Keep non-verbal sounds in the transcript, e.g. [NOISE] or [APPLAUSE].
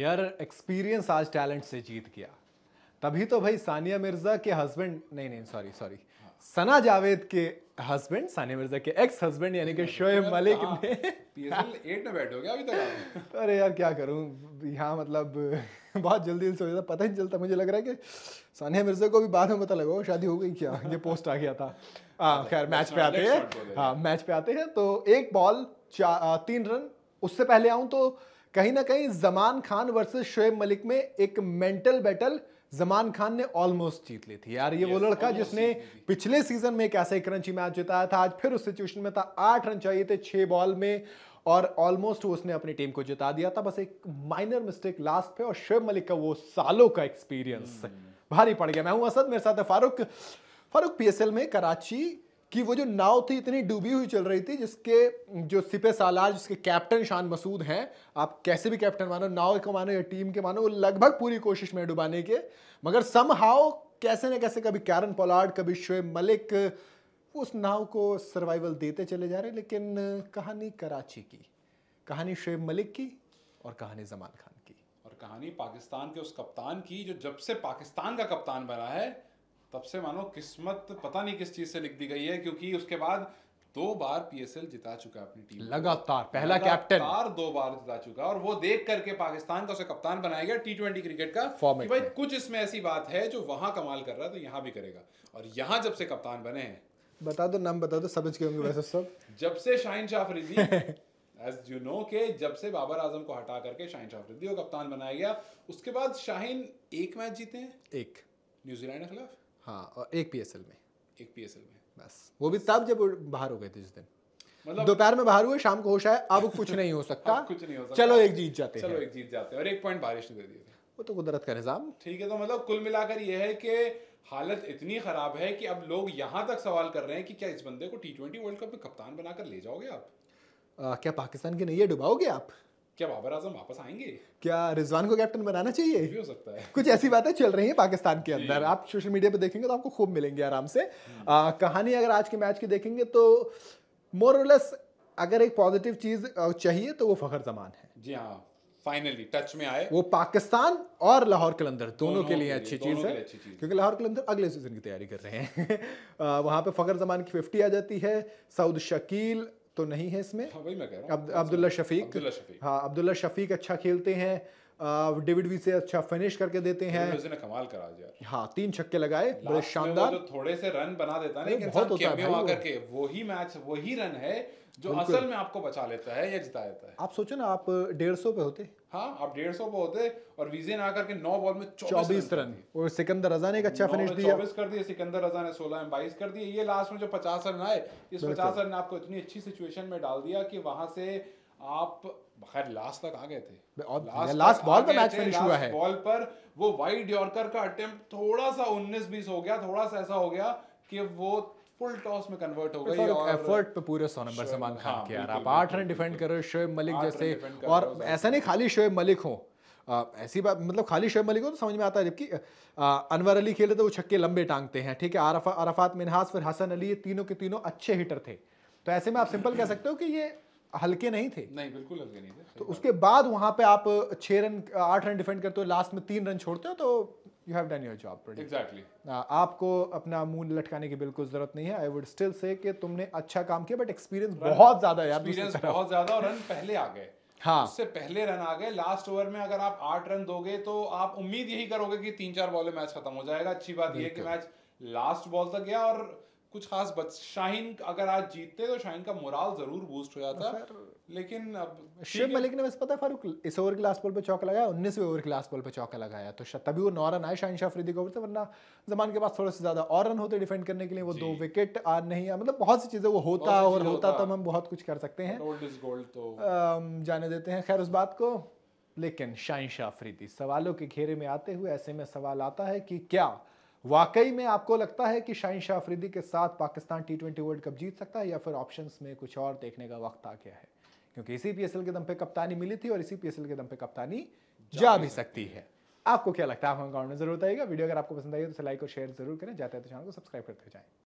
यार एक्सपीरियंस आज टैलेंट से जीत गया तभी तो भाई सानिया मिर्जा के हस्बैंड नहीं नहीं सॉरी सॉरी सना जावेद के हस्बैंड सानिया मिर्जा के एक्स हस्बैंड यानी कि शोएब हाँ, मलिक ने पीएसएल 8 में हो गया अभी तक [LAUGHS] अरे यार क्या करूं यहाँ मतलब [LAUGHS] बहुत जल्दी जल्दी सोचा पता ही नहीं चलता मुझे लग रहा है कि सानिया मिर्जा को भी बाद में पता लगा शादी हो गई क्या ये पोस्ट आ गया था हाँ अच्छा, खैर मैच पे आते हैं हाँ मैच पे आते हैं तो एक बॉल तीन रन उससे पहले आऊँ तो कहीं ना कहीं जमान खान वर्सेस शोएब मलिक में एक मेंटल बैटल जमान खान ने ऑलमोस्ट जीत ली थी यार ये yes, वो लड़का जिसने पिछले सीजन में एक ऐसे ही मैच जिताया था आज फिर उस सिचुएशन में था आठ रन चाहिए थे छह बॉल में और ऑलमोस्ट उसने अपनी टीम को जिता दिया था बस एक माइनर मिस्टेक लास्ट पे और शोएब मलिक का वो सालों का एक्सपीरियंस hmm. भारी पड़ गया मैं हूं असद मेरे साथ है फारूक फारूक पीएसएल में कराची कि वो जो नाव थी इतनी डूबी हुई चल रही थी जिसके जो सिपे सालार जिसके कैप्टन शान मसूद हैं आप कैसे भी कैप्टन मानो नाव को मानो या टीम के मानो वो लगभग पूरी कोशिश में डुबाने के मगर सम हाउ कैसे न कैसे कभी कैरन पोलार्ड कभी शुएब मलिक उस नाव को सर्वाइवल देते चले जा रहे लेकिन कहानी कराची की कहानी शुएब मलिक की और कहानी जमान खान की और कहानी पाकिस्तान के उस कप्तान की जो जब से पाकिस्तान का कप्तान बना है तब से मानो किस्मत पता नहीं किस चीज से लिख दी गई है क्योंकि उसके बाद दो बार पीएसएल जिता चुका अपनी टीम लगातार पहला कैप्टन लगातार दो बार जिता चुका और वो देख करके पाकिस्तान का उसे कप्तान बनाया गया टी ट्वेंटी क्रिकेट का फॉर्मेट भाई कुछ इसमें ऐसी बात है जो वहां कमाल कर रहा है तो यहाँ भी करेगा और यहाँ जब से कप्तान बने हैं बता दो नाम बता दो समझ के होंगे वैसे सब जब से Shaheen Afridi as you know के जब से बाबर आजम को हटा करके शाहिन शाफरिदी को कप्तान बनाया गया उसके बाद शाहिन एक मैच जीते हैं एक न्यूजीलैंड के खिलाफ हाँ और एक पी में एक पी में बस वो भी तब जब बाहर हो गए थे जिस दिन मतलब दोपहर में बाहर हुए शाम को होश आया अब [LAUGHS] कुछ नहीं हो सकता कुछ नहीं हो सकता चलो एक जीत जाते चलो एक जीत जाते और एक पॉइंट बारिश ने दे दिए वो तो कुदरत का निज़ाम ठीक है तो मतलब कुल मिलाकर यह है कि हालत इतनी ख़राब है कि अब लोग यहाँ तक सवाल कर रहे हैं कि क्या इस बंदे को टी ट्वेंटी वर्ल्ड कप में कप्तान बनाकर ले जाओगे आप आ, क्या पाकिस्तान के नहीं डुबाओगे आप क्या बाबर आजम वापस आएंगे क्या रिजवान को कैप्टन बनाना चाहिए भी हो सकता है कुछ ऐसी बातें चल रही हैं पाकिस्तान के अंदर आप सोशल मीडिया पे देखेंगे तो आपको खूब मिलेंगे आराम से आ, कहानी अगर आज के मैच की देखेंगे तो मोरलेस अगर एक पॉजिटिव चीज चाहिए तो वो फखर जमान है जी हाँ फाइनली टच में आए वो पाकिस्तान और लाहौर कलंदर दोनों, दोनों के लिए अच्छी चीज है क्योंकि लाहौर कलंदर अगले सीजन की तैयारी कर रहे हैं [LAUGHS] वहां पे फखर जमान की फिफ्टी आ जाती है सऊद शकील तो नहीं है इसमें हाँ, अब्दुल्ला शफीक अब्दुल्ला शफीक हाँ अब्दुल्ला शफीक अच्छा खेलते हैं डेविड वी से अच्छा फिनिश करके देते हैं उसने कमाल करा यार हाँ तीन छक्के लगाए बड़े शानदार तो थोड़े से रन बना देता है लेकिन बहुत होता है करके वही मैच वही रन है जो असल में आपको बचा लेता है या जिता देता है आप सोचो ना आप डेढ़ सौ पे होते हाँ आप डेढ़ सौ पे होते और विजय ने आकर के नौ बॉल में चौबीस रन और सिकंदर रजा ने एक अच्छा फिनिश दिया चौबीस कर दिया सिकंदर रजा ने सोलह में बाईस कर दिए ये लास्ट में जो पचास रन आए इस पचास रन ने आपको इतनी अच्छी सिचुएशन में डाल दिया कि वहां से आप खैर लास्ट तक आ गए थे लास्ट, बॉल पर मैच फिनिश हुआ है बॉल पर वो वाइड यॉर्कर का अटेम्प्ट थोड़ा सा 19-20 हो गया थोड़ा सा ऐसा हो गया कि वो फुल टॉस में कन्वर्ट हो गई और एफर्ट पे तो पूरे खान हाँ, के आप आठ रन डिफेंड कर रहे हो शोएब मलिक जैसे और ऐसा नहीं खाली शोएब मलिक हो ऐसी बात मतलब खाली शोएब मलिक हो तो समझ में आता है जबकि अनवर अली खेले तो वो छक्के लंबे टांगते हैं ठीक है आरफा मिनहास फिर हसन अली ये तीनों के तीनों अच्छे हिटर थे तो ऐसे में आप सिंपल कह सकते हो कि ये हल्के नहीं थे नहीं बिल्कुल हल्के नहीं थे तो उसके बाद वहां पे आप छह रन आठ रन डिफेंड करते हो लास्ट में तीन रन छोड़ते हो तो you have done your job exactly आपको अपना मुंह लटकाने की बिल्कुल जरूरत नहीं है आई वुड स्टिल से कि तुमने अच्छा काम किया बट एक्सपीरियंस बहुत ज्यादा है एक्सपीरियंस बहुत ज्यादा और रन पहले आ गए हाँ उससे पहले रन आ गए लास्ट ओवर में अगर आप आठ रन दोगे तो आप उम्मीद यही करोगे कि तीन चार बॉल में मैच खत्म हो जाएगा अच्छी बात यह कि मैच लास्ट बॉल तक गया और कुछ खास बच शाहीन अगर आज जीतते तो शाहीन का मोराल जरूर बूस्ट हो जाता लेकिन अब शिव मलिक ने बस पता है फारूक इस ओवर की लास्ट बॉल पे चौका लगाया उन्नीसवें ओवर की लास्ट बॉल पे चौका लगाया तो तभी वो नौ रन आए शाहीन शाफरीदी के ओवर से वरना जमान के पास थोड़े से ज्यादा और रन होते डिफेंड करने के लिए वो दो विकेट आ नहीं मतलब बहुत सी चीजें वो होता और होता तो हम बहुत कुछ कर सकते हैं तो। जाने देते हैं खैर उस बात को लेकिन शाहिन शाफरीदी सवालों के घेरे में आते हुए ऐसे में सवाल आता है कि क्या वाकई में आपको लगता है कि शाहिन शाह अफरीदी के साथ Pakistan T twenty World Cup जीत सकता है या फिर ऑप्शंस में कुछ और देखने का वक्त आ गया है क्योंकि इसी पी के दम पे कप्तानी मिली थी और इसी पी के दम पे कप्तानी जा भी सकती है आपको क्या लगता है आप हमें कमेंट में जरूर बताइएगा वीडियो अगर आपको पसंद आई तो लाइक और शेयर जरूर करें जाते हैं तो चैनल को सब्सक्राइब करते जाएं